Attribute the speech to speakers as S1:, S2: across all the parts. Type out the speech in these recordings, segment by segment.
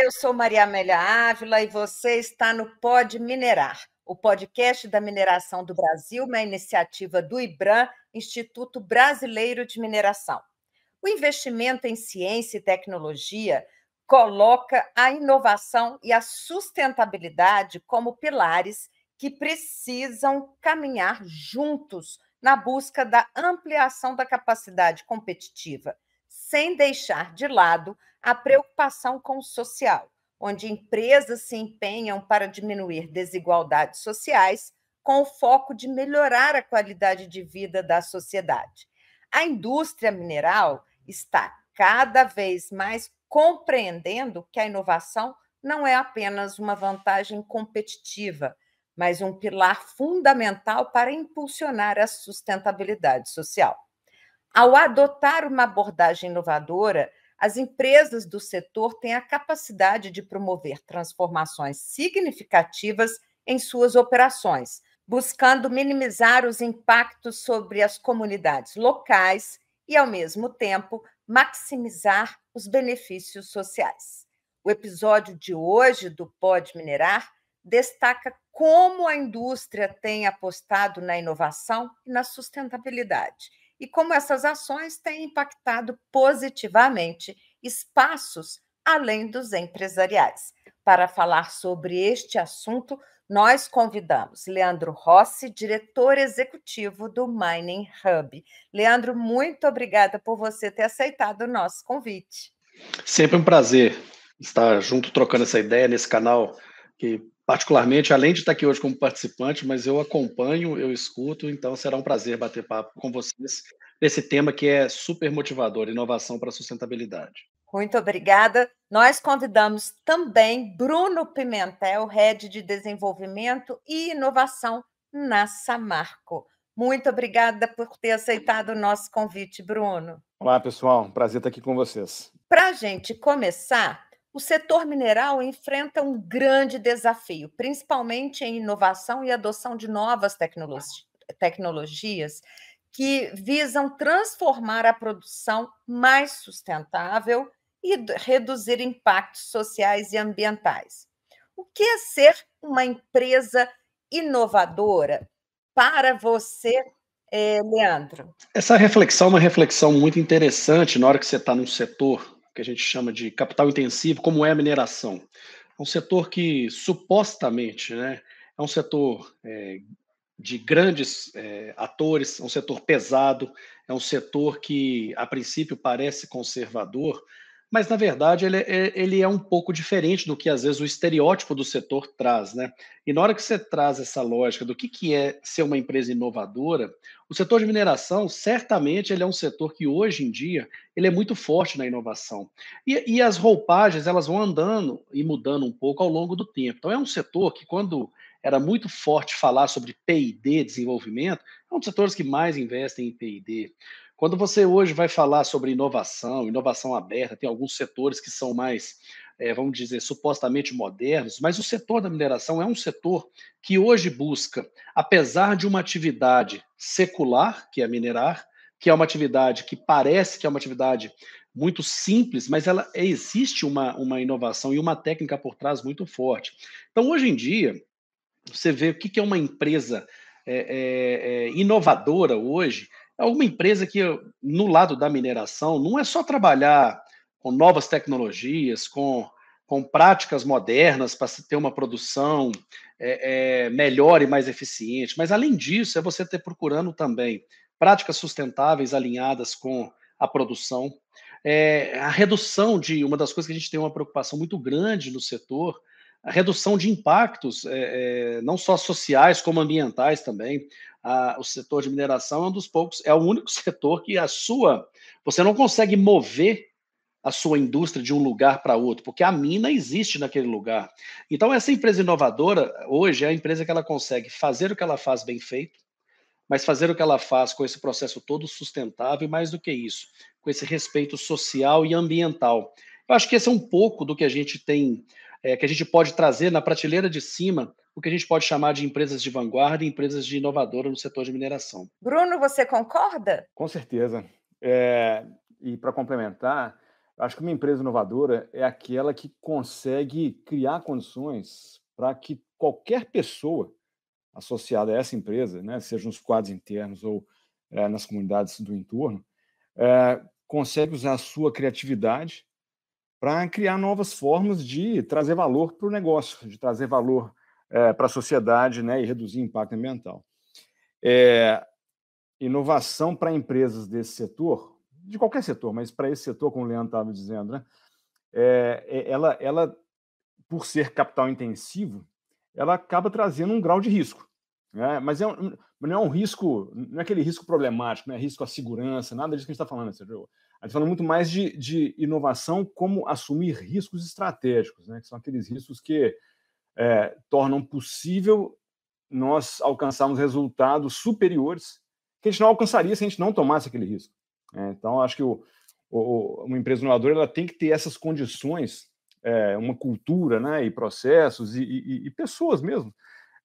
S1: Olá, ah, eu sou Maria Amélia Ávila e você está no Pod Minerar, o podcast da mineração do Brasil, uma iniciativa do IBRAM, Instituto Brasileiro de Mineração. O investimento em ciência e tecnologia coloca a inovação e a sustentabilidade como pilares que precisam caminhar juntos na busca da ampliação da capacidade competitiva sem deixar de lado a preocupação com o social, onde empresas se empenham para diminuir desigualdades sociais com o foco de melhorar a qualidade de vida da sociedade. A indústria mineral está cada vez mais compreendendo que a inovação não é apenas uma vantagem competitiva, mas um pilar fundamental para impulsionar a sustentabilidade social. Ao adotar uma abordagem inovadora, as empresas do setor têm a capacidade de promover transformações significativas em suas operações, buscando minimizar os impactos sobre as comunidades locais e, ao mesmo tempo, maximizar os benefícios sociais. O episódio de hoje do Pode Minerar destaca como a indústria tem apostado na inovação e na sustentabilidade e como essas ações têm impactado positivamente espaços além dos empresariais. Para falar sobre este assunto, nós convidamos Leandro Rossi, diretor executivo do Mining Hub. Leandro, muito obrigada por você ter aceitado o nosso convite.
S2: Sempre um prazer estar junto trocando essa ideia nesse canal que particularmente, além de estar aqui hoje como participante, mas eu acompanho, eu escuto, então será um prazer bater papo com vocês nesse tema que é super motivador, inovação para sustentabilidade.
S1: Muito obrigada. Nós convidamos também Bruno Pimentel, Head de Desenvolvimento e Inovação na Samarco. Muito obrigada por ter aceitado o nosso convite, Bruno.
S3: Olá, pessoal. Prazer estar aqui com vocês.
S1: Para a gente começar, o setor mineral enfrenta um grande desafio, principalmente em inovação e adoção de novas tecnologi tecnologias que visam transformar a produção mais sustentável e reduzir impactos sociais e ambientais. O que é ser uma empresa inovadora para você, eh, Leandro?
S2: Essa reflexão é uma reflexão muito interessante na hora que você está num setor que a gente chama de capital intensivo, como é a mineração. É um setor que supostamente né, é um setor é, de grandes é, atores, é um setor pesado, é um setor que a princípio parece conservador, mas na verdade ele é, é, ele é um pouco diferente do que às vezes o estereótipo do setor traz, né? E na hora que você traz essa lógica do que, que é ser uma empresa inovadora, o setor de mineração certamente ele é um setor que hoje em dia ele é muito forte na inovação e, e as roupagens elas vão andando e mudando um pouco ao longo do tempo. Então é um setor que quando era muito forte falar sobre P&D, desenvolvimento, é um dos setores que mais investem em P&D. Quando você hoje vai falar sobre inovação, inovação aberta, tem alguns setores que são mais, é, vamos dizer, supostamente modernos, mas o setor da mineração é um setor que hoje busca, apesar de uma atividade secular, que é minerar, que é uma atividade que parece que é uma atividade muito simples, mas ela existe uma, uma inovação e uma técnica por trás muito forte. Então, hoje em dia, você vê o que é uma empresa é, é, inovadora hoje, é uma empresa que, no lado da mineração, não é só trabalhar com novas tecnologias, com, com práticas modernas para ter uma produção é, é, melhor e mais eficiente, mas, além disso, é você ter procurando também práticas sustentáveis alinhadas com a produção. É, a redução de uma das coisas que a gente tem uma preocupação muito grande no setor a redução de impactos, é, é, não só sociais, como ambientais também. A, o setor de mineração é um dos poucos, é o único setor que a sua. Você não consegue mover a sua indústria de um lugar para outro, porque a mina existe naquele lugar. Então, essa empresa inovadora, hoje, é a empresa que ela consegue fazer o que ela faz bem feito, mas fazer o que ela faz com esse processo todo sustentável e, mais do que isso, com esse respeito social e ambiental. Eu acho que esse é um pouco do que a gente tem é, que a gente pode trazer na prateleira de cima o que a gente pode chamar de empresas de vanguarda e empresas de inovadora no setor de mineração.
S1: Bruno, você concorda?
S2: Com certeza. É, e para complementar,
S3: acho que uma empresa inovadora é aquela que consegue criar condições para que qualquer pessoa associada a essa empresa, né, seja nos quadros internos ou é, nas comunidades do entorno, é, consegue usar a sua criatividade para criar novas formas de trazer valor para o negócio, de trazer valor é, para a sociedade né, e reduzir o impacto ambiental. É, inovação para empresas desse setor, de qualquer setor, mas para esse setor, como o Leandro estava dizendo, né, é, é, ela, ela, por ser capital intensivo, ela acaba trazendo um grau de risco. Né? Mas é um, não é um risco, não é aquele risco problemático, não é risco à segurança, nada disso que a gente está falando. Seja, a gente tá fala muito mais de, de inovação como assumir riscos estratégicos, né? que são aqueles riscos que é, tornam possível nós alcançarmos resultados superiores que a gente não alcançaria se a gente não tomasse aquele risco. É, então, acho que o, o, uma empresa inovadora ela tem que ter essas condições, é, uma cultura né, e processos e, e, e pessoas mesmo,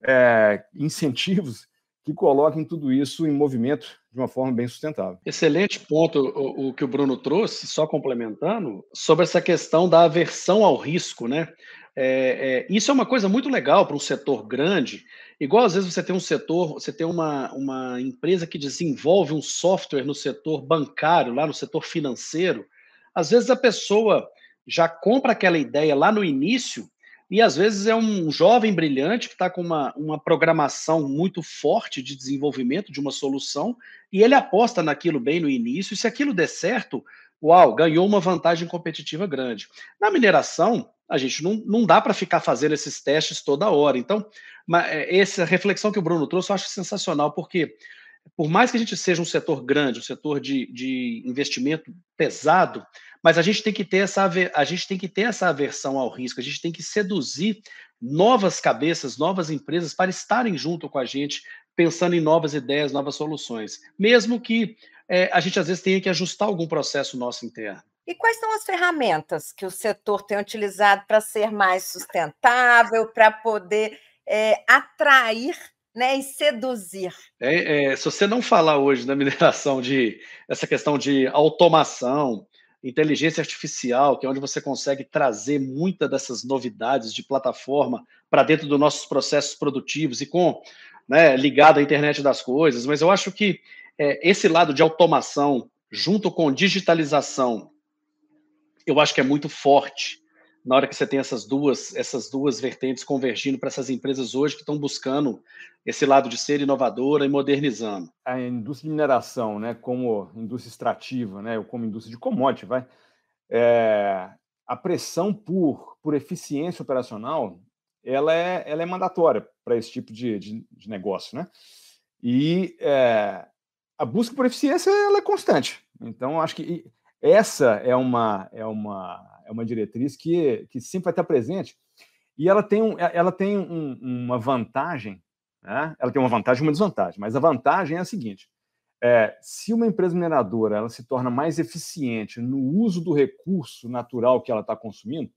S3: é, incentivos que coloquem tudo isso em movimento
S2: de uma forma bem sustentável. Excelente ponto o, o, que o Bruno trouxe, só complementando, sobre essa questão da aversão ao risco, né? É, é, isso é uma coisa muito legal para um setor grande, igual às vezes você tem um setor, você tem uma, uma empresa que desenvolve um software no setor bancário, lá no setor financeiro, às vezes a pessoa já compra aquela ideia lá no início e às vezes é um jovem brilhante que está com uma, uma programação muito forte de desenvolvimento de uma solução e ele aposta naquilo bem no início, e se aquilo der certo, uau, ganhou uma vantagem competitiva grande. Na mineração, a gente não, não dá para ficar fazendo esses testes toda hora. Então, é, essa reflexão que o Bruno trouxe eu acho sensacional, porque por mais que a gente seja um setor grande, um setor de, de investimento pesado, mas a gente tem que ter essa a gente tem que ter essa aversão ao risco, a gente tem que seduzir novas cabeças, novas empresas para estarem junto com a gente, pensando em novas ideias, novas soluções, mesmo que é, a gente às vezes tenha que ajustar algum processo nosso interno.
S1: E quais são as ferramentas que o setor tem utilizado para ser mais sustentável, para poder é, atrair né, seduzir.
S2: É, é, se você não falar hoje da mineração de essa questão de automação, inteligência artificial, que é onde você consegue trazer muitas dessas novidades de plataforma para dentro dos nossos processos produtivos e com né, ligado à internet das coisas, mas eu acho que é, esse lado de automação junto com digitalização, eu acho que é muito forte na hora que você tem essas duas, essas duas vertentes convergindo para essas empresas hoje que estão buscando esse lado de ser inovadora e modernizando? A indústria
S3: de mineração, né, como indústria extrativa, né, ou como indústria de commodity, vai, é, a pressão por, por eficiência operacional ela é, ela é mandatória para esse tipo de, de, de, negócio, né? E é, a busca por eficiência ela é constante. Então, acho que essa é uma, é uma é uma diretriz que, que sempre vai estar presente. E ela tem, um, é, ela tem um, uma vantagem, né? ela tem uma vantagem e uma desvantagem, mas a vantagem é a seguinte: é, se uma empresa mineradora ela se torna mais eficiente no uso do recurso natural que ela está consumindo,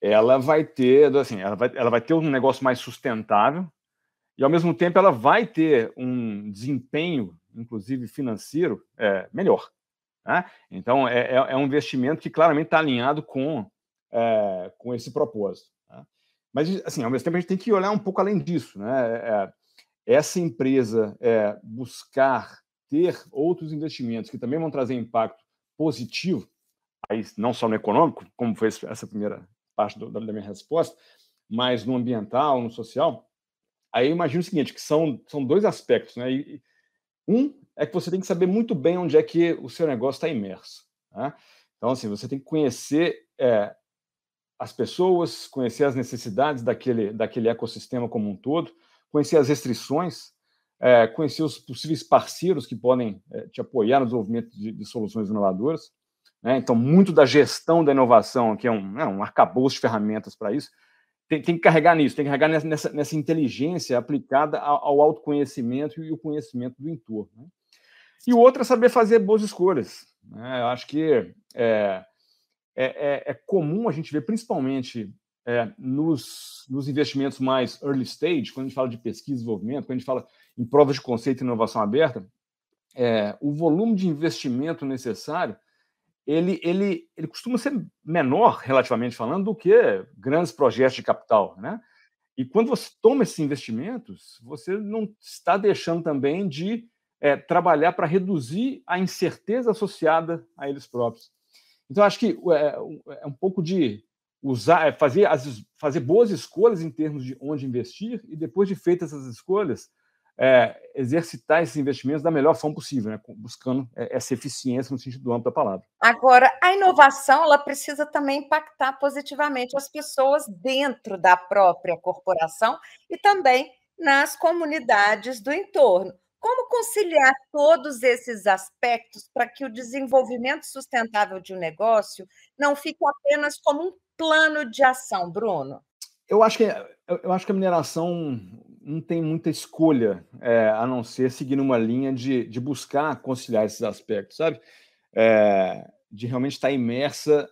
S3: ela vai ter assim, ela vai, ela vai ter um negócio mais sustentável e ao mesmo tempo ela vai ter um desempenho, inclusive financeiro, é, melhor. Né? Então, é, é, é, um investimento que claramente está alinhado com, é, com esse propósito. Né? Mas, assim, ao mesmo tempo, a gente tem que olhar um pouco além disso. Né? É, é essa empresa buscar ter outros investimentos que também vão trazer impacto positivo, aí não só no econômico, como foi essa primeira parte do, da minha resposta, mas no ambiental, no social, aí eu imagino o seguinte, que são, são dois aspectos, né? um é que você tem que saber muito bem onde é que o seu negócio está imerso. Né? Então, assim, você tem que conhecer é, as pessoas, conhecer as necessidades daquele, daquele ecossistema como um todo, conhecer as restrições, é, conhecer os possíveis parceiros que podem é, te apoiar no desenvolvimento de, de soluções inovadoras. Né? Então, muito da gestão da inovação, que é um, é um arcabouço de ferramentas para isso, tem, tem, que carregar nisso, tem que carregar nessa, nessa, inteligência aplicada ao, ao autoconhecimento e o conhecimento do entorno. Né? E o outro é saber fazer boas escolhas. Né? Eu acho que é, é, é, é, comum a gente ver, principalmente é, nos, nos investimentos mais early stage, quando a gente fala de pesquisa e desenvolvimento, quando a gente fala em provas de conceito e inovação aberta, é, o volume de investimento necessário ele, ele, ele costuma ser menor, relativamente falando, do que grandes projetos de capital. Né? E quando você toma esses investimentos, você não está deixando também de é, trabalhar para reduzir a incerteza associada a eles próprios. Então, acho que é, é um pouco de usar, é fazer, as, fazer boas escolhas em termos de onde investir e depois de feitas essas escolhas, é, exercitar esses investimentos da melhor forma possível, né? buscando é, essa eficiência no sentido amplo da palavra.
S1: Agora, a inovação ela precisa também impactar positivamente as pessoas dentro da própria corporação e também nas comunidades do entorno. Como conciliar todos esses aspectos para que o desenvolvimento sustentável de um negócio não fique apenas como um plano de ação, Bruno?
S3: Eu acho que, eu acho que a mineração não tem muita escolha é, a não ser seguir uma linha de, de buscar conciliar esses aspectos, sabe? É, de realmente estar imersa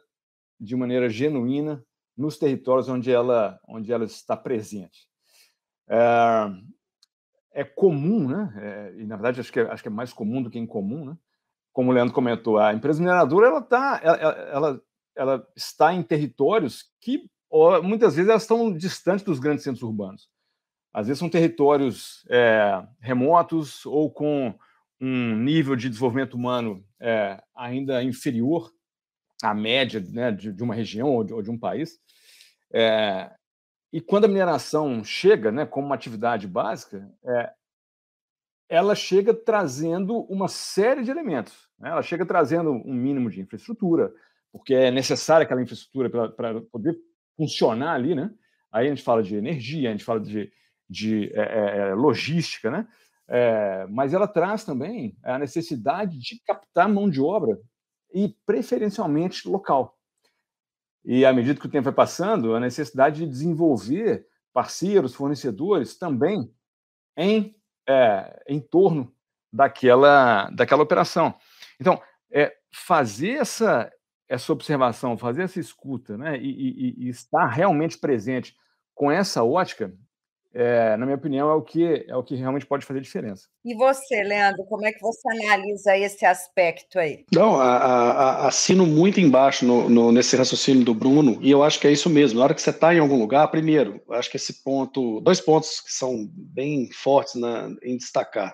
S3: de maneira genuína nos territórios onde ela, onde ela está presente. É, é comum, né? É, e na verdade acho que, é, acho que é mais comum do que incomum, né? Como o Leandro comentou, a empresa mineradora ela tá, ela, ela, ela está em territórios que muitas vezes elas estão distantes dos grandes centros urbanos. Às vezes são territórios é, remotos ou com um nível de desenvolvimento humano é, ainda inferior à média né, de, de, uma região ou de, ou de um país. É, e quando a mineração chega, né, como uma atividade básica, é, ela chega trazendo uma série de elementos. Né? Ela chega trazendo um mínimo de infraestrutura, porque é necessária aquela infraestrutura para poder funcionar ali, né? Aí a gente fala de energia, a gente fala de, de é, é, é, logística, né? É, mas ela traz também a necessidade de captar mão de obra e preferencialmente local. E à medida que o tempo vai passando, a necessidade de desenvolver parceiros, fornecedores também em, é, em torno daquela, daquela operação. Então, é, fazer essa, essa observação, fazer essa escuta né, e, e, e estar realmente presente com essa ótica é, na minha opinião, é o que é o que realmente pode fazer diferença.
S1: E você, Leandro, como é que você analisa esse aspecto aí?
S2: Não, a, a, assino muito embaixo no, no, nesse raciocínio do Bruno, e eu acho que é isso mesmo. Na hora que você está em algum lugar, primeiro, acho que esse ponto, dois pontos que são bem fortes na, né, em destacar.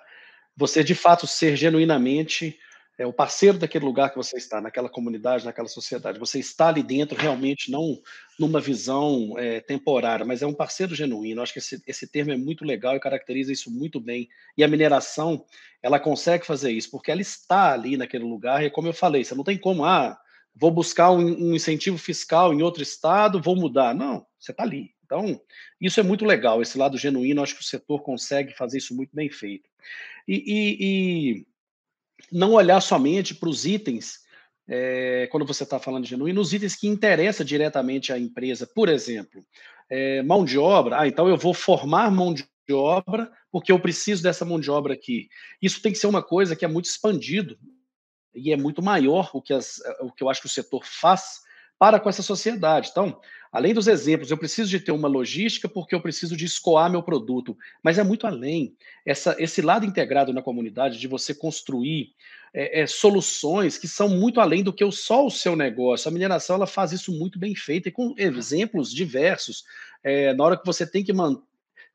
S2: Você, de fato, ser genuinamente é o parceiro daquele lugar que você está, naquela comunidade, naquela sociedade. Você está ali dentro realmente não numa visão é, temporária, mas é um parceiro genuíno. Acho que esse, esse termo é muito legal e caracteriza isso muito bem. E a mineração, ela consegue fazer isso, porque ela está ali naquele lugar. E como eu falei, você não tem como, ah, vou buscar um, um incentivo fiscal em outro estado, vou mudar. Não, você está ali. Então, isso é muito legal, esse lado genuíno. Acho que o setor consegue fazer isso muito bem feito. e, e, e não olhar somente para os itens, é, quando você está falando de genuíno, os itens que interessam diretamente à empresa. Por exemplo, é, mão de obra. Ah, então eu vou formar mão de obra porque eu preciso dessa mão de obra aqui. Isso tem que ser uma coisa que é muito expandido e é muito maior o que, as, o que eu acho que o setor faz para com essa sociedade. Então, Além dos exemplos, eu preciso de ter uma logística porque eu preciso de escoar meu produto, mas é muito além. Essa, esse lado integrado na comunidade de você construir é, é, soluções que são muito além do que só o seu negócio. A mineração ela faz isso muito bem feita e com exemplos diversos. É, na hora que você tem que manter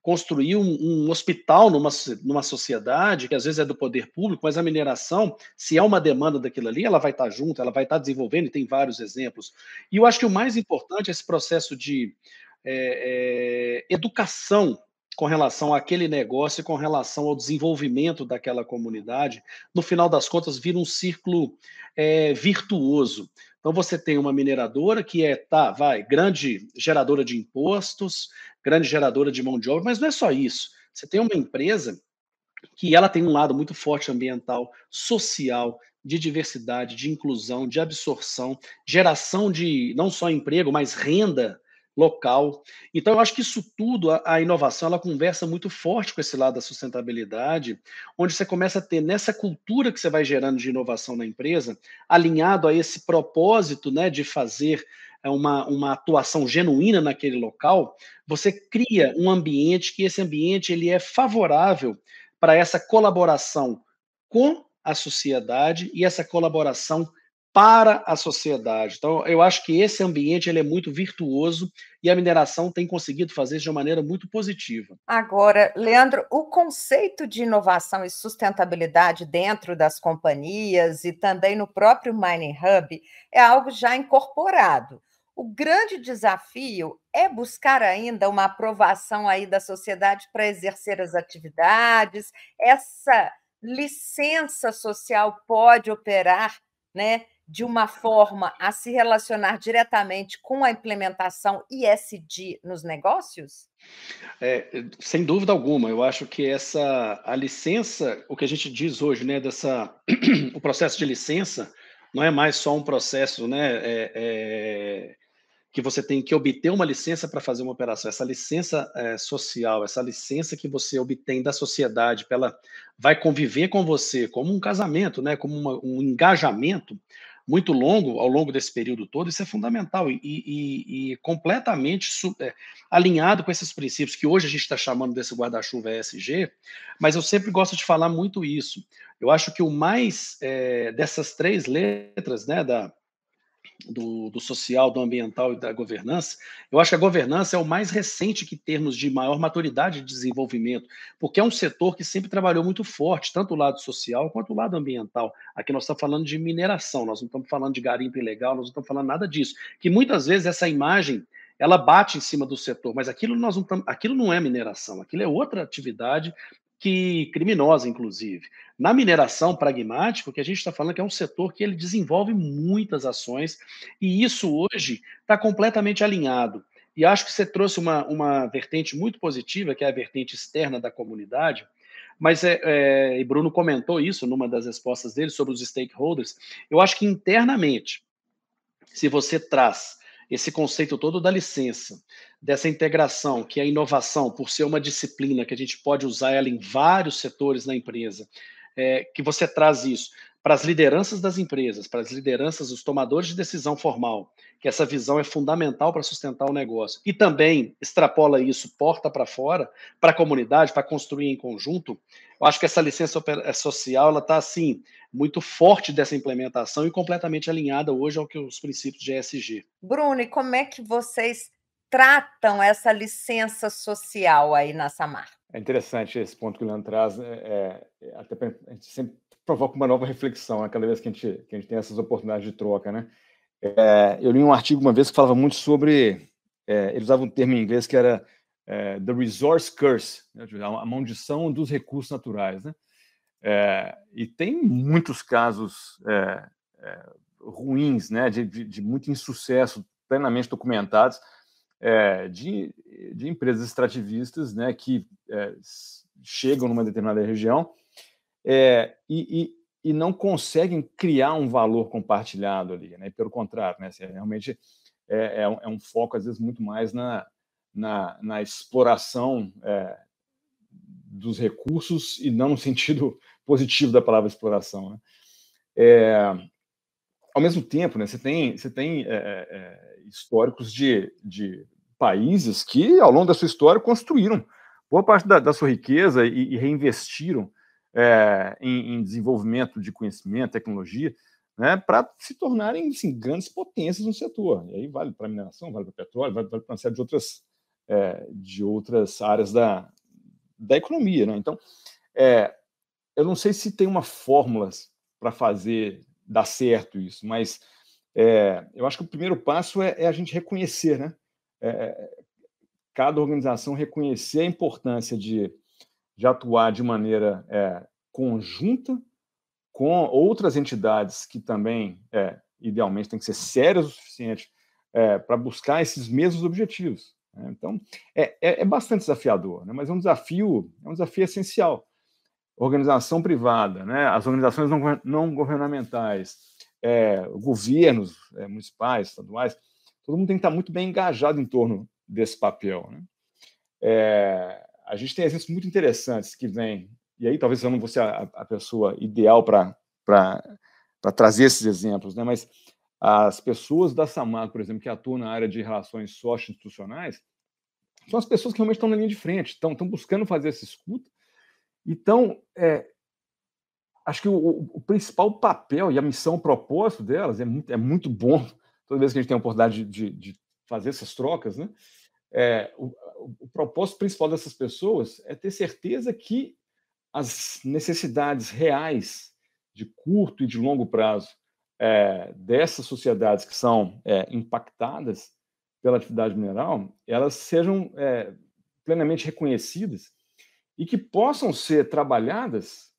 S2: construir um, um, hospital numa, numa sociedade, que às vezes é do poder público, mas a mineração, se é uma demanda daquilo ali, ela vai estar junto, ela vai estar desenvolvendo, e tem vários exemplos. E eu acho que o mais importante é esse processo de é, é, educação com relação àquele negócio, com relação ao desenvolvimento daquela comunidade, no final das contas, vira um círculo é, virtuoso. Então você tem uma mineradora que é, tá, vai, grande geradora de impostos, grande geradora de mão de obra, mas não é só isso. Você tem uma empresa que ela tem um lado muito forte ambiental, social, de diversidade, de inclusão, de absorção, geração de não só emprego, mas renda local. Então, eu acho que isso tudo, a, a, inovação, ela conversa muito forte com esse lado da sustentabilidade, onde você começa a ter nessa cultura que você vai gerando de inovação na empresa, alinhado a esse propósito né, de fazer é uma, uma atuação genuína naquele local, você cria um ambiente que esse ambiente ele é favorável para essa colaboração com a sociedade e essa colaboração para a sociedade. Então, eu acho que esse ambiente ele é muito virtuoso e a mineração tem conseguido fazer isso de uma maneira muito positiva.
S1: Agora, Leandro, o conceito de inovação e sustentabilidade dentro das companhias e também no próprio Mining Hub é algo já incorporado. O grande desafio é buscar ainda uma aprovação aí da sociedade para exercer as atividades. Essa licença social pode operar, né, de uma forma a se relacionar diretamente com a implementação ISD nos negócios?
S2: É, sem dúvida alguma, eu acho que essa a licença, o que a gente diz hoje, né, dessa o processo de licença não é mais só um processo, né, é, é, que você tem que obter uma licença para fazer uma operação. Essa licença é, social, essa licença que você obtém da sociedade, ela vai conviver com você como um casamento, né? como uma, um engajamento muito longo, ao longo desse período todo, isso é fundamental e, e, e completamente é, alinhado com esses princípios que hoje a gente está chamando desse guarda-chuva ESG, mas eu sempre gosto de falar muito isso. Eu acho que o mais é, dessas três letras, né, da, do, do, social, do ambiental e da governança, eu acho que a governança é o mais recente que termos de maior maturidade de desenvolvimento, porque é um setor que sempre trabalhou muito forte, tanto o lado social quanto o lado ambiental. Aqui nós estamos falando de mineração, nós não estamos falando de garimpo ilegal, nós não estamos falando nada disso. Que muitas vezes essa imagem ela bate em cima do setor, mas aquilo, nós não tam, aquilo não é mineração, aquilo é outra atividade que criminosa, inclusive. Na mineração pragmática, o que a gente está falando é que é um setor que ele desenvolve muitas ações e isso hoje está completamente alinhado. E acho que você trouxe uma, uma vertente muito positiva, que é a vertente externa da comunidade, mas é, é, e Bruno comentou isso numa das respostas dele sobre os stakeholders. Eu acho que internamente, se você traz esse conceito todo da licença, dessa integração, que é a inovação, por ser uma disciplina que a gente pode usar ela em vários setores na empresa, é, que você traz isso para as lideranças das empresas, para as lideranças dos tomadores de decisão formal, que essa visão é fundamental para sustentar o negócio. E também extrapola isso porta para fora, para a comunidade, para construir em conjunto. Eu acho que essa licença eh, social ela está assim muito forte dessa implementação e completamente alinhada hoje ao que os princípios de ESG.
S1: Bruno, e como é que vocês tratam essa licença social aí na Samar?
S3: É interessante esse ponto que o Leandro traz, é, é, é até a gente sempre provoca uma nova reflexão, né, cada vez que a, gente, que a gente tem essas oportunidades de troca. Né? É, eu li um artigo uma vez que falava muito sobre. É, ele usava um termo em inglês que era é, The Resource Curse, né, a maldição dos recursos naturais. Né? É, e tem muitos casos ruins, né, de, de, de muito insucesso, plenamente documentados, é, de, eh, de, empresas extrativistas né, que é, chegam numa determinada região é, e, e, e, não conseguem criar um valor compartilhado ali. Né? Pelo contrário, né? Assim, é realmente é, é um, é um, foco, às vezes, muito mais na, na, na exploração dos recursos e não no sentido positivo da palavra exploração. Né? ao mesmo tempo, né, você tem, você tem é, é, históricos de, de países que, ao longo da sua história, construíram boa parte da, da sua riqueza e, e reinvestiram é, em, em, desenvolvimento de conhecimento, tecnologia, né, para se tornarem assim, grandes potências no setor. E aí vale para mineração, vale para petróleo, vale, vale para uma série de outras, de outras áreas da, da economia. Né? Então, eu não sei se tem uma fórmula para fazer dar certo isso, mas é, eu acho que o primeiro passo é, é a gente reconhecer, né? É, é cada organização reconhecer a importância de, de atuar de maneira é, conjunta com outras entidades que também, é, idealmente, têm que ser sérias o suficiente para buscar esses mesmos objetivos. Né? Então, é, bastante desafiador, né? mas é um desafio, é um desafio essencial organização privada, né, as organizações não, não governamentais, é, governos é, municipais, estaduais, todo mundo tem que estar muito bem engajado em torno desse papel. Né? É, a gente tem exemplos muito interessantes que vêm, e aí talvez eu não vou ser a, a pessoa ideal para trazer esses exemplos, né? mas as pessoas da Samar, por exemplo, que atuam na área de relações sócio-institucionais, são as pessoas que realmente estão na linha de frente, estão, estão buscando fazer essa escuta então, é, acho que o, o, principal papel e a missão, o propósito delas é muito, é muito bom, toda vez que a gente tem a oportunidade de, de, de fazer essas trocas, né? É, o, o, propósito principal dessas pessoas é ter certeza que as necessidades reais de curto e de longo prazo é, dessas sociedades que são é, impactadas pela atividade mineral, elas sejam é, plenamente reconhecidas e que possam ser trabalhadas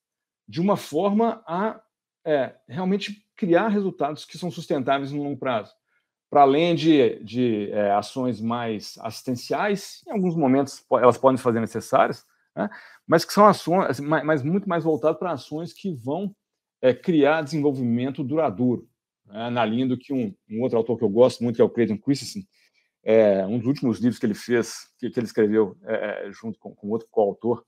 S3: de uma forma a é, realmente criar resultados que são sustentáveis no longo prazo. Para além de, de é, ações mais assistenciais, em alguns momentos elas podem ser fazer necessárias, né? mas que são ações, assim, mas muito mais voltadas para ações que vão é, criar desenvolvimento duradouro, né? na linha do que um, um, outro autor que eu gosto muito, que é o Clayton Christensen, é, um dos últimos livros que ele fez, que, que ele escreveu é, é junto com, com outro coautor,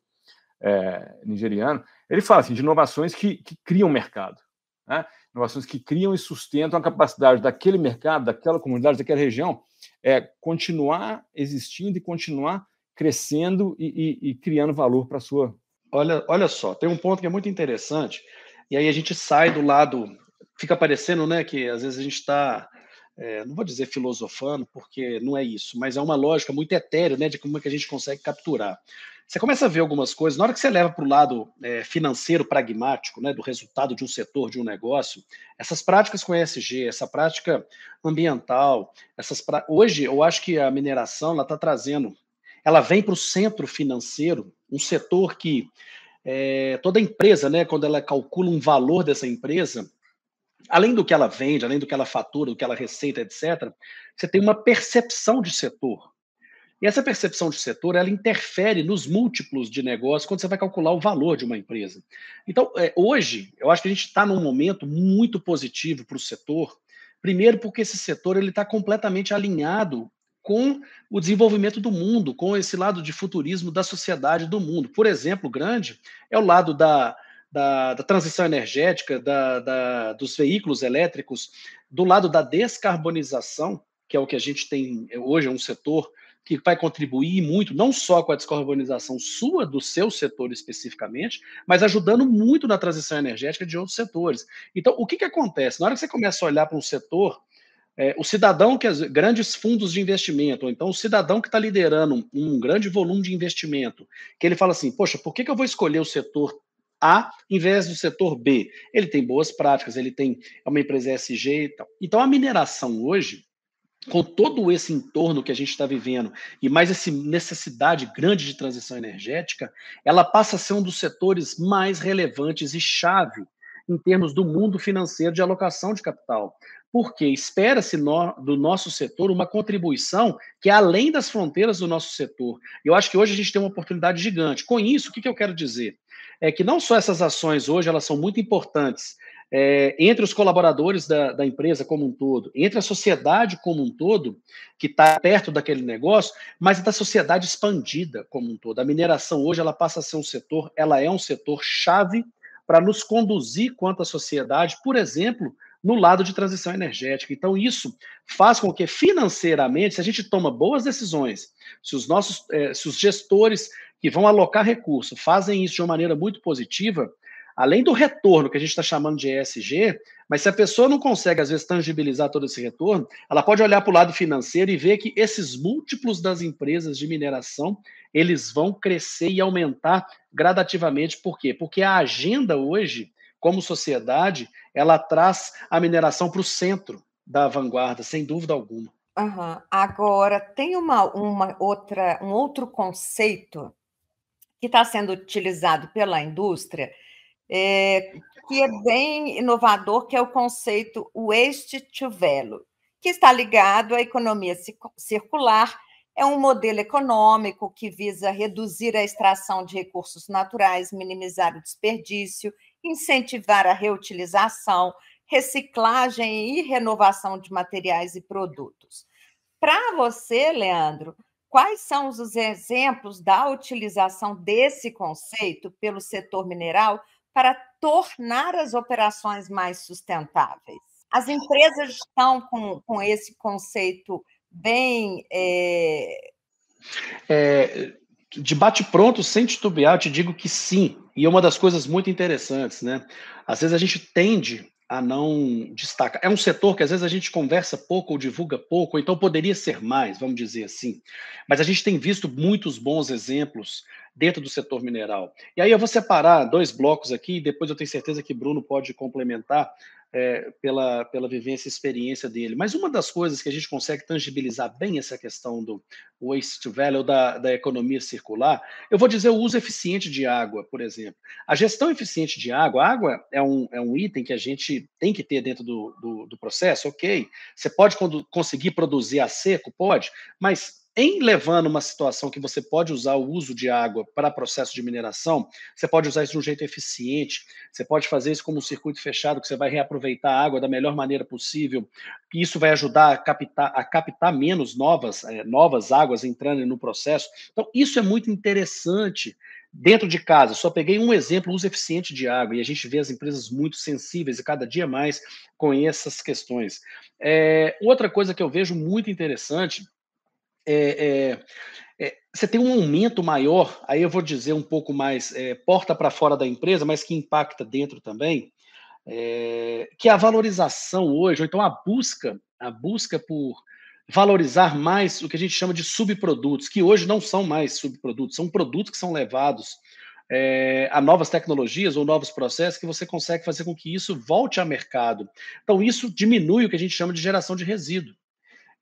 S3: é, nigeriano, ele fala assim, de inovações que, que criam mercado. Né? Inovações que criam e sustentam a capacidade daquele mercado, daquela comunidade, daquela região, é, continuar existindo e continuar crescendo
S2: e, e, e criando valor para a sua. Olha, olha só, tem um ponto que é muito interessante, e aí a gente sai do lado. Fica parecendo né, que às vezes a gente está é, não vou dizer filosofando, porque não é isso, mas é uma lógica muito etérea né, de como é que a gente consegue capturar você começa a ver algumas coisas. Na hora que você leva para o lado é, financeiro, pragmático, né, do resultado de um setor, de um negócio, essas práticas com ESG, essa prática ambiental, essas pra... hoje eu acho que a mineração está trazendo, ela vem para o centro financeiro, um setor que é, toda empresa, né, quando ela calcula um valor dessa empresa, além do que ela vende, além do que ela fatura, do que ela receita, etc., você tem uma percepção de setor e essa percepção de setor, ela interfere nos múltiplos de negócio quando você vai calcular o valor de uma empresa. Então, é, hoje, eu acho que a gente está num momento muito positivo para o setor, primeiro porque esse setor ele está completamente alinhado com o desenvolvimento do mundo, com esse lado de futurismo da sociedade do mundo. Por exemplo, grande é o lado da, da, da, transição energética, da, da, dos veículos elétricos, do lado da descarbonização, que é o que a gente tem hoje, é um setor que vai contribuir muito, não só com a descarbonização sua, do seu setor especificamente, mas ajudando muito na transição energética de outros setores. Então, o que, que acontece? Na hora que você começa a olhar para um setor, é, o cidadão que as grandes fundos de investimento, ou então o cidadão que está liderando um, um, grande volume de investimento, que ele fala assim, poxa, por que, que eu vou escolher o setor A em vez do setor B? Ele tem boas práticas, ele tem é uma empresa SG e tal. Então a mineração hoje, com todo esse entorno que a gente está vivendo e mais essa necessidade grande de transição energética, ela passa a ser um dos setores mais relevantes e chave em termos do mundo financeiro de alocação de capital. Porque espera-se no, do nosso setor uma contribuição que é além das fronteiras do nosso setor. Eu acho que hoje a gente tem uma oportunidade gigante. Com isso, o que, que eu quero dizer? É que não só essas ações hoje elas são muito importantes é, entre os colaboradores da, da, empresa como um todo, entre a sociedade como um todo, que está perto daquele negócio, mas da sociedade expandida como um todo. A mineração hoje ela passa a ser um setor, ela é um setor chave para nos conduzir quanto à sociedade, por exemplo, no lado de transição energética. Então, isso faz com que, financeiramente, se a gente toma boas decisões, se os nossos, eh, se os gestores que vão alocar recursos fazem isso de uma maneira muito positiva, além do retorno que a gente está chamando de ESG, mas se a pessoa não consegue, às vezes, tangibilizar todo esse retorno, ela pode olhar para o lado financeiro e ver que esses múltiplos das empresas de mineração, eles vão crescer e aumentar gradativamente. Por quê? Porque a agenda hoje, como sociedade, ela traz a mineração para o centro da vanguarda, sem dúvida alguma.
S1: Uhum. Agora, tem uma, uma outra, um outro conceito que está sendo utilizado pela indústria, é, que é bem inovador, que é o conceito waste to value, que está ligado à economia circular, é um modelo econômico que visa reduzir a extração de recursos naturais, minimizar o desperdício, incentivar a reutilização, reciclagem e renovação de materiais e produtos. Para você, Leandro, quais são os exemplos da utilização desse conceito pelo setor mineral para tornar as operações mais sustentáveis. As empresas estão com, com esse conceito bem. É...
S2: É, de bate-pronto, sem titubear, eu te digo que sim. E é uma das coisas muito interessantes, né? Às vezes a gente tende a não destacar. É um setor que às vezes a gente conversa pouco ou divulga pouco, ou então poderia ser mais, vamos dizer assim. Mas a gente tem visto muitos bons exemplos dentro do setor mineral. E aí eu vou separar dois blocos aqui, e depois eu tenho certeza que Bruno pode complementar é, pela, pela vivência e experiência dele. Mas uma das coisas que a gente consegue tangibilizar bem essa questão do waste to value, da, da economia circular, eu vou dizer o uso eficiente de água, por exemplo. A gestão eficiente de água, água é um, é um item que a gente tem que ter dentro do, do, do processo, ok. Você pode quando, conseguir produzir a seco? Pode, mas em levando uma situação que você pode usar o uso de água para processo de mineração, você pode usar isso de um jeito eficiente, você pode fazer isso como um circuito fechado, que você vai reaproveitar a água da melhor maneira possível, e isso vai ajudar a captar, a captar menos novas, é, novas águas entrando no processo. Então, isso é muito interessante dentro de casa. Só peguei um exemplo, uso eficiente de água, e a gente vê as empresas muito sensíveis e cada dia mais com essas questões. É, outra coisa que eu vejo muito interessante é, é, é, você tem um aumento maior, aí eu vou dizer um pouco mais é, porta para fora da empresa, mas que impacta dentro também, é, que a valorização hoje, ou então a busca, a busca por valorizar mais o que a gente chama de subprodutos, que hoje não são mais subprodutos, são produtos que são levados é, a novas tecnologias ou novos processos que você consegue fazer com que isso volte ao mercado. Então, isso diminui o que a gente chama de geração de resíduo.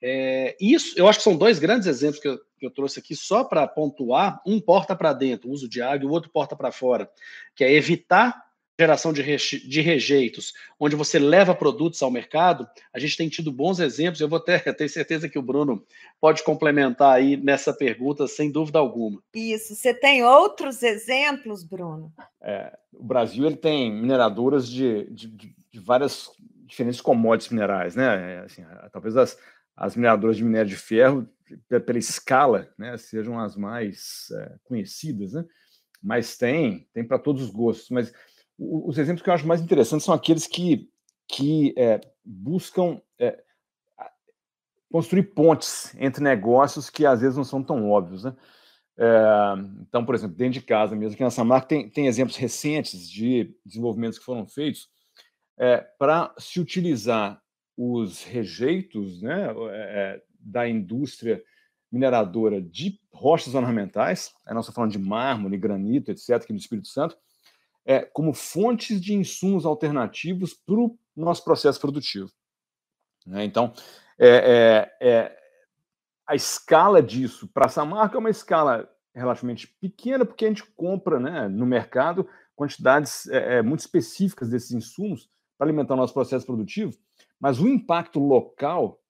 S2: É, isso, eu acho que são dois grandes exemplos que eu, que eu trouxe aqui só para pontuar. Um porta para dentro, uso de água e o outro porta para fora, que é evitar geração de, de rejeitos, onde você leva produtos ao mercado, a gente tem tido bons exemplos. Eu vou ter ter certeza que o Bruno pode complementar aí nessa pergunta, sem dúvida alguma.
S1: Isso. Você tem outros exemplos, Bruno?
S2: É, o Brasil ele tem mineradoras
S3: de, de, de várias diferentes commodities minerais, né? É, assim, é, talvez as, as mineradoras de minério de ferro, pela escala, né, sejam as mais é, conhecidas, né? mas tem, tem para todos os gostos. Mas os exemplos que eu acho mais interessantes são aqueles que, que é, buscam é, construir pontes entre negócios que às vezes não são tão óbvios. Né? É, então, por exemplo, dentro de casa mesmo, aqui na marca, tem, tem exemplos recentes de desenvolvimentos que foram feitos é, para se utilizar os rejeitos né, eh, eh, da indústria mineradora de rochas ornamentais, aí né, nós estamos falando de mármore, granito, etc., aqui no Espírito Santo, é, como fontes de insumos alternativos para o nosso processo produtivo. Né? Então, é, é, é, a escala disso para essa marca é uma escala relativamente pequena, porque a gente compra né, no mercado quantidades é, é, muito específicas desses insumos para alimentar o nosso processo produtivo, mas o impacto local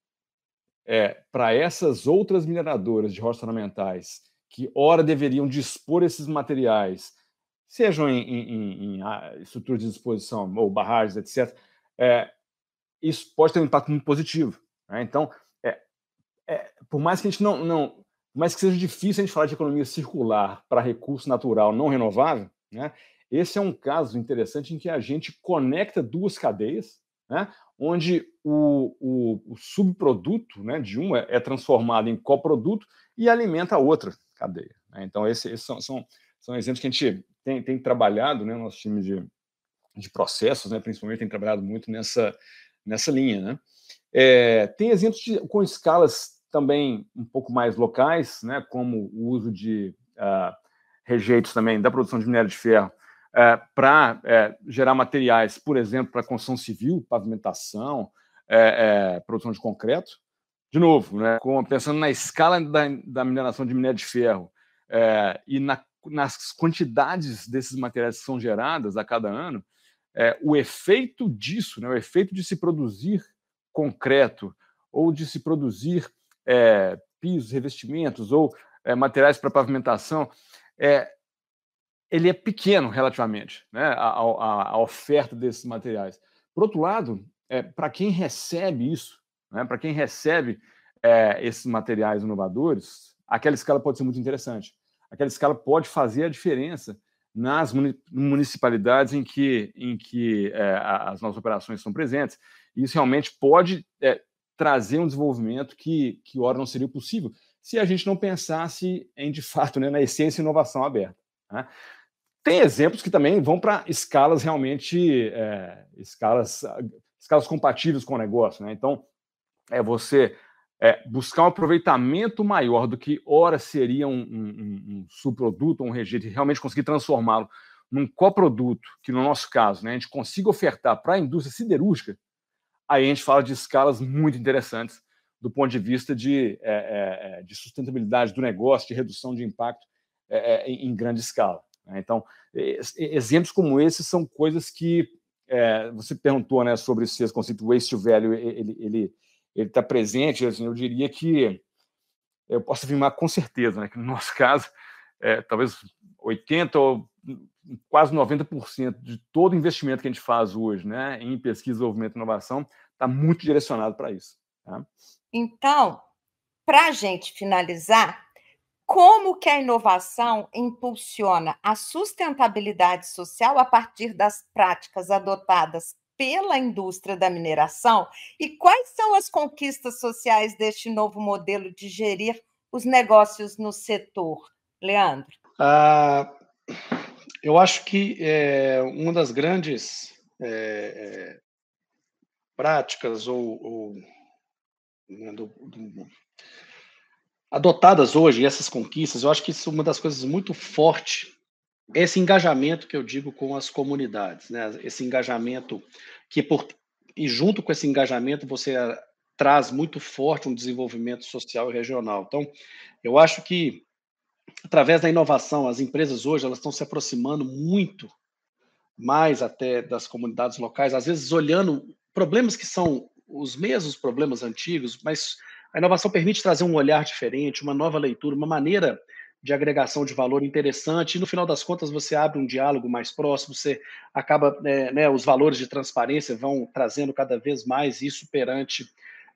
S3: é para essas outras mineradoras de rochas ornamentais que ora deveriam dispor esses materiais, sejam em, em, em, em ah, estruturas de disposição ou barragens, etc., é, isso pode ter um impacto muito positivo. Né? Então, é, é, por mais que a gente não, não mais que seja difícil a gente falar de economia circular para recurso natural não renovável, né? esse é um caso interessante em que a gente conecta duas cadeias, né, onde o, o, o subproduto né, de um é, é, transformado em coproduto e alimenta a outra cadeia. Né? Então, esses esse são, são, são, exemplos que a gente tem, tem trabalhado, né, nosso time de, de processos, né, principalmente, tem trabalhado muito nessa, nessa linha. Né? É, tem exemplos de, com escalas também um pouco mais locais, né, como o uso de uh, rejeitos também da produção de minério de ferro é, para é, gerar materiais, por exemplo, para construção civil, pavimentação, é, é, produção de concreto. De novo, né, com, pensando na escala da, da, mineração de minério de ferro é, e na, nas quantidades desses materiais que são geradas a cada ano, é, o efeito disso, né, o efeito de se produzir concreto ou de se produzir pisos, revestimentos ou materiais para pavimentação, é, ele é pequeno relativamente né, a, a, a oferta desses materiais. Por outro lado, é, para quem recebe isso, né, para quem recebe é, esses materiais inovadores, aquela escala pode ser muito interessante. Aquela escala pode fazer a diferença nas municipalidades em que, em que é, as nossas operações são presentes. Isso realmente pode é, trazer um desenvolvimento que, que, ora, não seria possível se a gente não pensasse em, de fato, né, na essência inovação aberta. Né? Tem exemplos que também vão para escalas realmente, é, escalas, escalas compatíveis com o negócio, né? Então, é você é, buscar um aproveitamento maior do que ora seria um, um, um, um subproduto, um registro, e realmente conseguir transformá-lo num coproduto, que no nosso caso né, a gente consiga ofertar para a indústria siderúrgica, aí a gente fala de escalas muito interessantes do ponto de vista de, é, é, de sustentabilidade do negócio, de redução de impacto é, em grande escala. Né? Então, exemplos como esses são coisas que é, você perguntou né, sobre se esse conceito waste value ele está ele, ele tá presente. Assim, eu diria que eu posso afirmar com certeza né, que, no nosso caso, é, talvez 80% ou quase 90% de todo investimento que a gente faz hoje né, em pesquisa, desenvolvimento e inovação está muito direcionado para isso. Tá?
S1: Então, para a gente finalizar, como que a inovação impulsiona a sustentabilidade social a partir das práticas adotadas pela indústria da mineração e quais são as conquistas sociais deste novo modelo de gerir os negócios no setor? Leandro.
S2: Ah, eu acho que é, uma das grandes é, é, práticas ou, ou né, do, do, adotadas hoje, essas conquistas, eu acho que isso é uma das coisas muito forte, esse engajamento que eu digo com as comunidades, né? esse engajamento que, por, e junto com esse engajamento, você eh, traz muito forte um desenvolvimento social e regional. Então, eu acho que, através da inovação, as empresas hoje elas estão se aproximando muito mais até das comunidades locais, às vezes olhando problemas que são os mesmos problemas antigos, mas a inovação permite trazer um olhar diferente, uma nova leitura, uma maneira de agregação de valor interessante, e no final das contas você abre um diálogo mais próximo, você acaba, é, né, os valores de transparência vão trazendo cada vez mais isso perante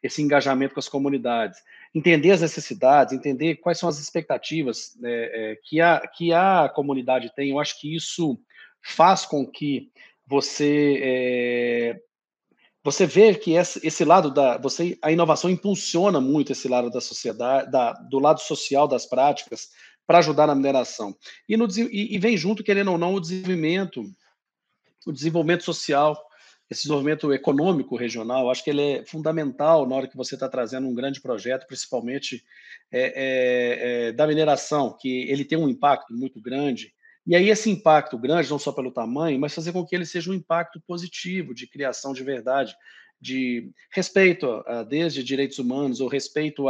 S2: esse engajamento com as comunidades. Entender as necessidades, entender quais são as expectativas é, é que, a, que a comunidade tem, eu acho que isso faz com que você é, você vê que esse lado da você a inovação impulsiona muito esse lado da sociedade da, do lado social das práticas para ajudar na mineração e, no, e, vem junto querendo ou não o desenvolvimento o desenvolvimento social esse desenvolvimento econômico regional acho que ele é fundamental na hora que você está trazendo um grande projeto principalmente é, é, é, da mineração que ele tem um impacto muito grande e aí esse impacto grande, não só pelo tamanho, mas fazer com que ele seja um impacto positivo de criação de verdade, de respeito a, desde direitos humanos ou respeito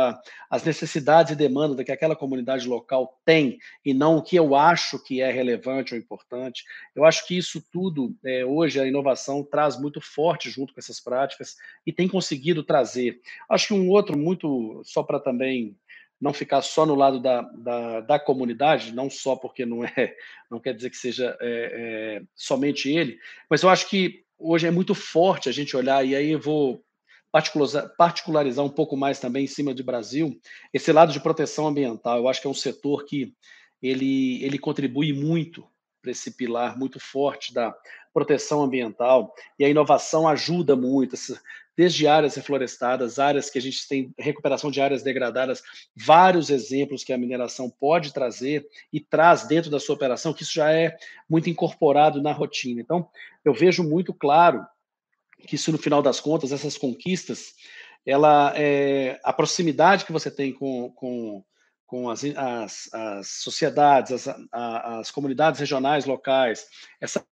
S2: às necessidades e demandas que aquela comunidade local tem e não o que eu acho que é relevante ou importante. Eu acho que isso tudo, é, hoje, a inovação traz muito forte junto com essas práticas e tem conseguido trazer. Acho que um outro muito, só para também não ficar só no lado da, da, da, comunidade, não só porque não é, não quer dizer que seja é, é, somente ele, mas eu acho que hoje é muito forte a gente olhar, e aí eu vou particularizar um pouco mais também em cima do Brasil, esse lado de proteção ambiental. Eu acho que é um setor que ele, ele contribui muito para esse pilar muito forte da proteção ambiental e a inovação ajuda muito desde áreas reflorestadas, áreas que a gente tem recuperação de áreas degradadas, vários exemplos que a mineração pode trazer e traz dentro da sua operação, que isso já é muito incorporado na rotina. Então, eu vejo muito claro que isso, no final das contas, essas conquistas, ela é, a proximidade que você tem com, com com as, as, as sociedades, as, as, comunidades regionais, locais, essa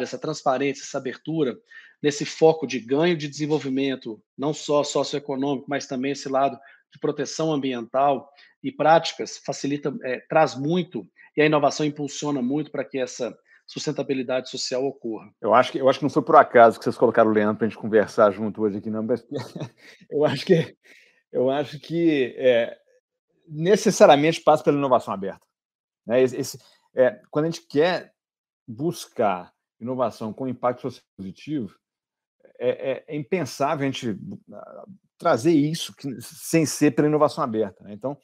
S2: essa transparência, essa abertura, nesse foco de ganho de desenvolvimento, não só socioeconômico, mas também esse lado de proteção ambiental e práticas, facilita, é, traz muito e a inovação impulsiona muito para que essa sustentabilidade social ocorra. Eu acho que eu acho que não foi por
S3: acaso que vocês colocaram o Leandro para a gente conversar junto hoje aqui, não, mas eu acho que eu acho que é, necessariamente passa pela inovação aberta. Né? Esse, é, quando a gente quer buscar inovação com impacto social positivo, é, é, é, impensável a gente ah, trazer isso que, sem ser pela inovação aberta. Né? Então,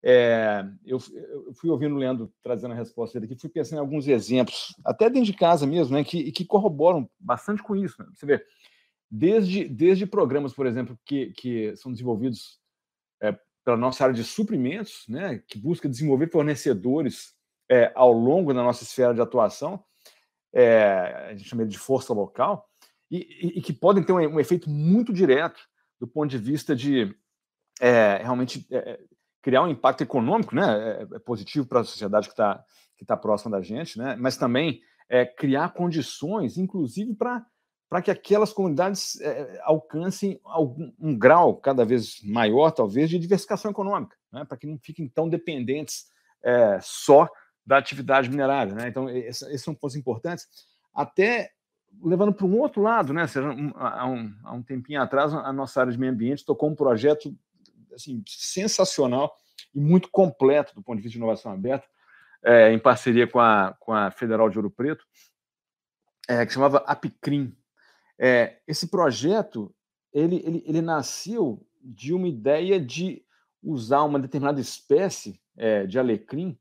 S3: é, eu, eu, fui ouvindo o Leandro trazendo a resposta dele aqui, fui pensando em alguns exemplos, até dentro de casa mesmo, né, que, que corroboram bastante com isso. Né? Você vê, desde, desde programas, por exemplo, que, que são desenvolvidos é, pela nossa área de suprimentos, né, que busca desenvolver fornecedores é, ao longo da nossa esfera de atuação, é, a gente chama de força local, e, e, que podem ter um, um, efeito muito direto do ponto de vista de é, realmente é, é criar um impacto econômico, né, é, é positivo para a sociedade que está que tá próxima da gente, né, mas também é, criar condições, inclusive para para que aquelas comunidades alcancem algum, um grau cada vez maior, talvez, de diversificação econômica, né, para que não fiquem tão dependentes só da atividade minerária. Né? Então, esses são pontos importantes. Até levando para um outro lado, né? Seja, um, há, um, há um tempinho atrás, a nossa área de meio ambiente tocou um projeto assim, sensacional e muito completo do ponto de vista de inovação aberta, é, em parceria com a, com a Federal de Ouro Preto, é, que chamava APCRIM. É, esse projeto ele, ele, ele nasceu de uma ideia de usar uma determinada espécie é, de alecrim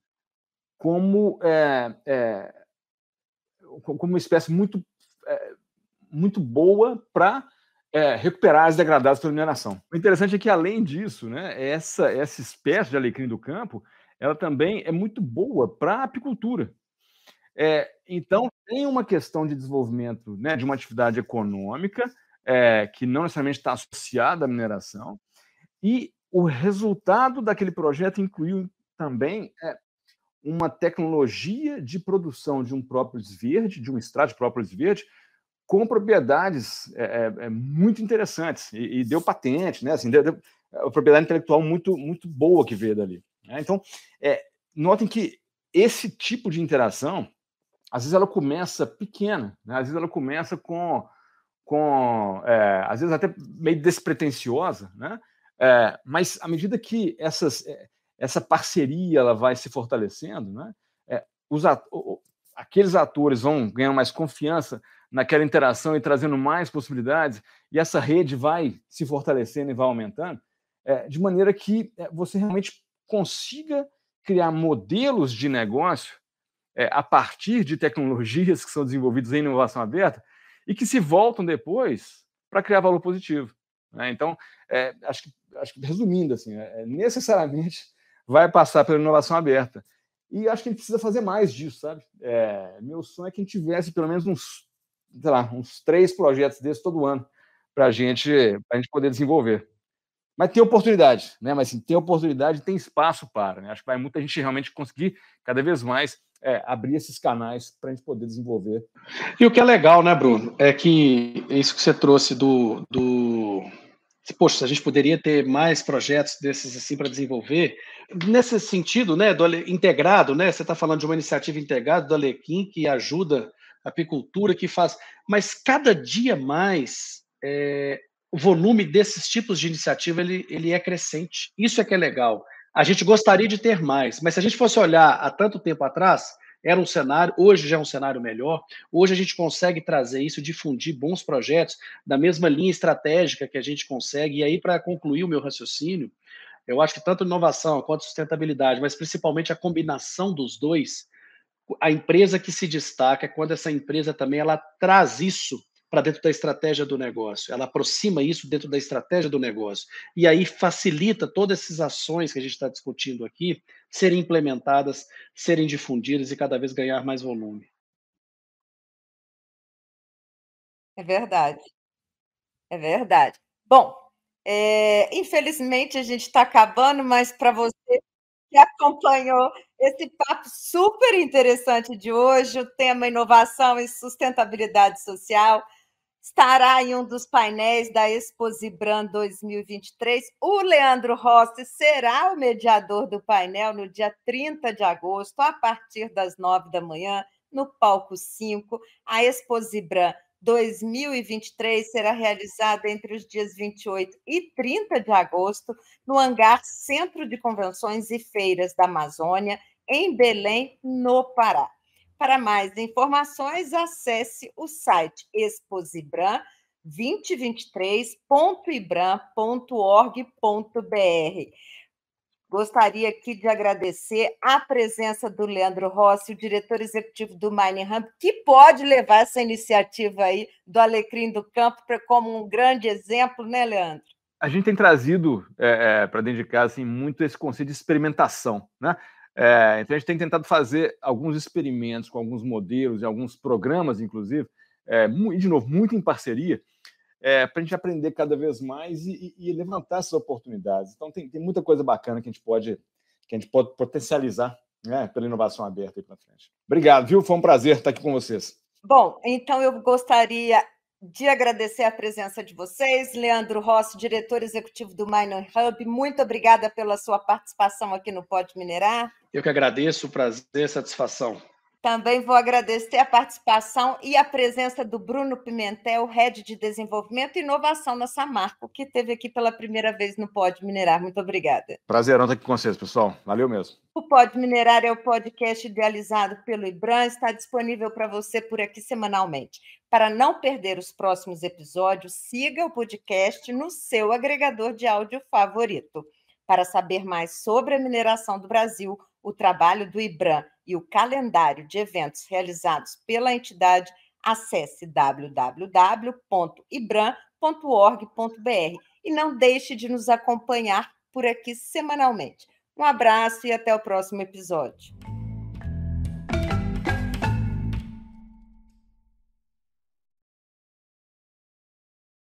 S3: como, é, é, como uma espécie muito é, muito boa para é, recuperar as degradadas pela mineração. O interessante é que, além disso, né, essa, essa espécie de alecrim do campo ela também é muito boa para a apicultura. É, então, tem uma questão de desenvolvimento né, de uma atividade econômica é, que não necessariamente está associada à mineração, e o resultado daquele projeto incluiu também é, uma tecnologia de produção de um própolis verde, de um extrato de própolis verde, com propriedades é, é, é, muito interessantes e, e, deu patente, né? Assim, deu, deu, é a propriedade intelectual muito muito boa que veio dali. Né? Então, é, notem que esse tipo de interação, às vezes ela começa pequena, né? às vezes ela começa com com é, às vezes até meio despretensiosa, né? mas à medida que essas essa parceria ela vai se fortalecendo, né? É, os aqueles atores vão ganhando mais confiança naquela interação e trazendo mais possibilidades, e essa rede vai se fortalecendo e vai aumentando, é, de maneira que é, você realmente consiga criar modelos de negócio é, a partir de tecnologias que são desenvolvidas em inovação aberta e que se voltam depois para criar valor positivo. Né? Então, é, acho, que, acho, que, resumindo, assim, é, é necessariamente vai passar pela inovação aberta. E acho que a gente precisa fazer mais disso, sabe? É, meu sonho é que a gente tivesse pelo menos uns, sei lá, uns três projetos desses todo ano para gente, a gente poder desenvolver. Mas tem oportunidade, né? Mas assim, tem oportunidade, tem espaço para. Né? Acho que vai muita gente realmente conseguir cada vez mais é, abrir esses canais para a gente poder desenvolver.
S2: E o que é legal, né, Bruno, é que isso que você trouxe do, do poxa, a gente poderia ter mais projetos desses assim para desenvolver. Nesse sentido, né, do integrado, né, você está falando de uma iniciativa integrada do Alequim que ajuda a apicultura, que faz, mas cada dia mais é... o volume desses tipos de iniciativa ele, ele é crescente. Isso é que é legal. A gente gostaria de ter mais, mas se a gente fosse olhar há tanto tempo atrás, era um cenário, hoje já é um cenário melhor. Hoje a gente consegue trazer isso, difundir bons projetos da mesma linha estratégica que a gente consegue. E aí, para concluir o meu raciocínio, eu acho que tanto inovação quanto sustentabilidade, mas principalmente a combinação dos dois, a empresa que se destaca é quando essa empresa também ela traz isso para dentro da estratégia do negócio. Ela aproxima isso dentro da estratégia do negócio. E aí facilita todas essas ações que a gente está discutindo aqui serem implementadas, serem difundidas e cada vez ganhar mais volume.
S1: É verdade. É verdade. Bom, é, infelizmente a gente está acabando, mas para você que acompanhou esse papo super interessante de hoje, o tema inovação e sustentabilidade social, Estará em um dos painéis da Exposibran 2023. O Leandro Rossi será o mediador do painel no dia 30 de agosto, a partir das 9 da manhã, no palco 5. A Exposibran 2023 será realizada entre os dias 28 e 30 de agosto no hangar Centro de Convenções e Feiras da Amazônia, em Belém, no Pará. Para mais informações, acesse o site Exposibran 2023ibranorgbr Gostaria aqui de agradecer a presença do Leandro Rossi, o diretor executivo do Mining Hub, que pode levar essa iniciativa aí do Alecrim do Campo pra, como um grande exemplo, né, Leandro?
S3: A gente tem trazido é, é, para dentro de casa assim, muito esse conceito de experimentação, né? É, então a gente tem tentado fazer alguns experimentos com alguns modelos e alguns programas, inclusive, é, e de novo, muito em parceria, é, para a gente aprender cada vez mais e, e, e levantar essas oportunidades. Então tem, tem, muita coisa bacana que a gente pode, que a gente pode potencializar né, pela inovação aberta aí para frente. Obrigado, viu? Foi um prazer estar aqui com vocês.
S1: Bom, então eu gostaria de agradecer a presença de vocês. Leandro Rossi, diretor executivo do Minor Hub, muito obrigada pela sua participação aqui no Pode Minerar.
S2: Eu que agradeço, prazer e satisfação.
S1: Também vou agradecer a participação e a presença do Bruno Pimentel, Head de Desenvolvimento e Inovação na Samarco, que esteve aqui pela primeira vez no Pode Minerar. Muito obrigada.
S3: Prazerão estar aqui com vocês, pessoal. Valeu mesmo.
S1: O Pode Minerar é o podcast idealizado pelo IBRAM, está disponível para você por aqui semanalmente. Para não perder os próximos episódios, siga o podcast no seu agregador de áudio favorito. Para saber mais sobre a mineração do Brasil, o trabalho do IBRAM e o calendário de eventos realizados pela entidade, acesse www.ibram.org.br e não deixe de nos acompanhar por aqui semanalmente. Um abraço e até o próximo episódio.